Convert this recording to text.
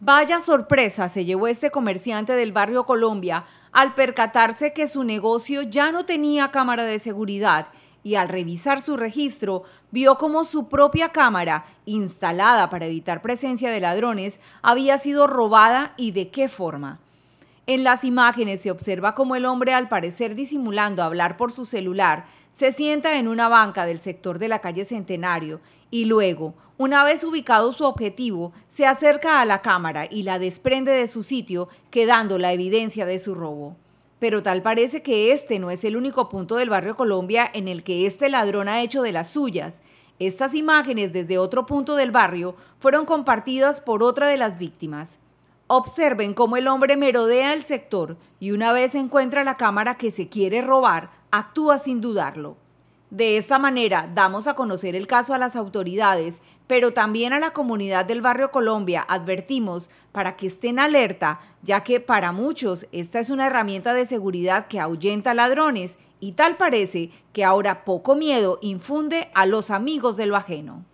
Vaya sorpresa se llevó este comerciante del barrio Colombia al percatarse que su negocio ya no tenía cámara de seguridad y al revisar su registro vio como su propia cámara, instalada para evitar presencia de ladrones, había sido robada y de qué forma. En las imágenes se observa como el hombre, al parecer disimulando hablar por su celular, se sienta en una banca del sector de la calle Centenario y luego, una vez ubicado su objetivo, se acerca a la cámara y la desprende de su sitio, quedando la evidencia de su robo. Pero tal parece que este no es el único punto del barrio Colombia en el que este ladrón ha hecho de las suyas. Estas imágenes desde otro punto del barrio fueron compartidas por otra de las víctimas. Observen cómo el hombre merodea el sector y una vez encuentra la cámara que se quiere robar, actúa sin dudarlo. De esta manera damos a conocer el caso a las autoridades, pero también a la comunidad del barrio Colombia advertimos para que estén alerta, ya que para muchos esta es una herramienta de seguridad que ahuyenta ladrones y tal parece que ahora poco miedo infunde a los amigos de lo ajeno.